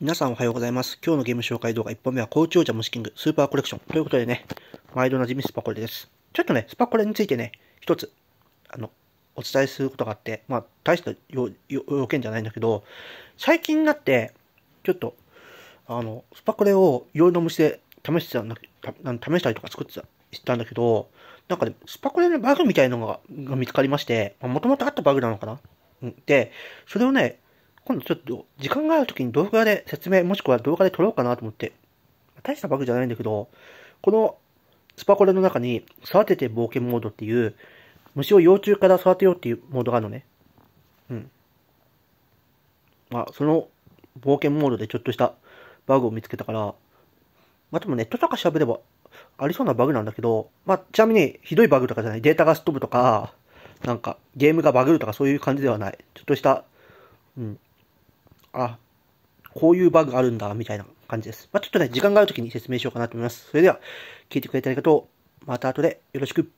皆さんおはようございます。今日のゲーム紹介動画1本目は、高長者虫キングスーパーコレクション。ということでね、毎度なじみスパコレです。ちょっとね、スパコレについてね、一つ、あの、お伝えすることがあって、まあ、大した要件じゃないんだけど、最近になって、ちょっと、あの、スパコレをいろいろ虫で試してたんだ試したりとか作ってた、たんだけど、なんかね、スパコレのバグみたいなのがが見つかりまして、まもともとあったバグなのかなで、それをね、今度ちょっと時間がある時に動画で説明もしくは動画で撮ろうかなと思って、大したバグじゃないんだけど、このスパコレの中に育てて冒険モードっていう虫を幼虫から育てようっていうモードがあるのね。うん。まあ、その冒険モードでちょっとしたバグを見つけたから、まあでもネットとか調べればありそうなバグなんだけど、まあちなみにひどいバグとかじゃない。データがすっ飛ぶとか、なんかゲームがバグるとかそういう感じではない。ちょっとした、うん、あ、こういうバグあるんだ、みたいな感じです。まあ、ちょっとね、時間がある時に説明しようかなと思います。それでは、聞いてくれてありがとう。また後でよろしく。